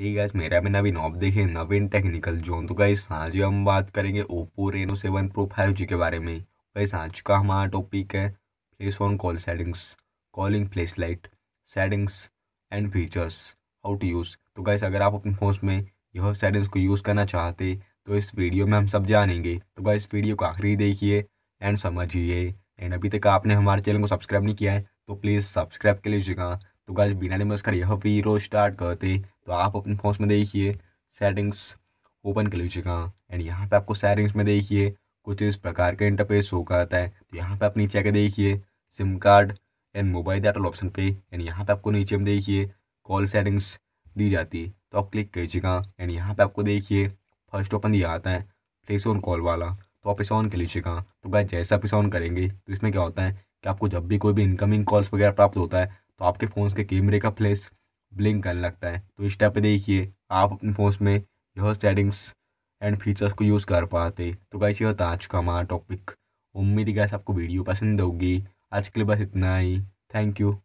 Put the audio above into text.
ये गैस मेरा भी नवीन ऑफ देखे नवीन टेक्निकल जोन तो गाइस आज हम बात करेंगे Oppo Reno seven pro five G के बारे में गैस आज का हमारा टॉपिक है place on call settings calling place light settings and features how to use तो गाइस अगर आप अपने फोन में यह सेटिंग्स को यूज़ करना चाहते तो इस वीडियो में हम सब जानेंगे तो गाइस वीडियो को आखिरी देखिए एंड समझिए एंड अभी तक आपने हमारे चैनल को सब्सक्राइब नहीं किया है तो प्लीज़ सब्सक्राइब कर लीजिएगा तो गाइस बिना नमस्कार यह वीडियो स्टार्ट करते तो आप अपने फोन में देखिए सेटिंग्स ओपन कर लीजिएगा एंड यहाँ पे आपको सेटिंग्स में देखिए कुछ इस प्रकार का इंटरफेस शो करता है तो यहाँ पे आप नीचे आके देखिए SIM card and mobile data option पे एंड यहाँ पे आपको नीचे में देखिए कॉल सेटिंग्स दी जाती है तो आप क्लिक कीजिएगा एंड यहाँ पे आपको देखिए फर्स्ट ओपन दिया आता है फ्लेस ऑन कॉल वाला तो आप इसे ऑन कर लीजिएगा तो क्या जैसे आप इसे ऑन करेंगे तो इसमें क्या होता है कि आपको जब भी कोई भी इनकमिंग कॉल्स वगैरह प्राप्त होता है तो आपके फ़ोन के कैमरे का फ्लैश ब्लिंक करने लगता है तो इस टाइप पे देखिए आप अपने फ़ोन में यह सेटिंग्स एंड फीचर्स को यूज़ कर पाते तो कैसे होता आज का हमारा टॉपिक उम्मीद है गैस आपको वीडियो पसंद होगी आज के लिए बस इतना ही थैंक यू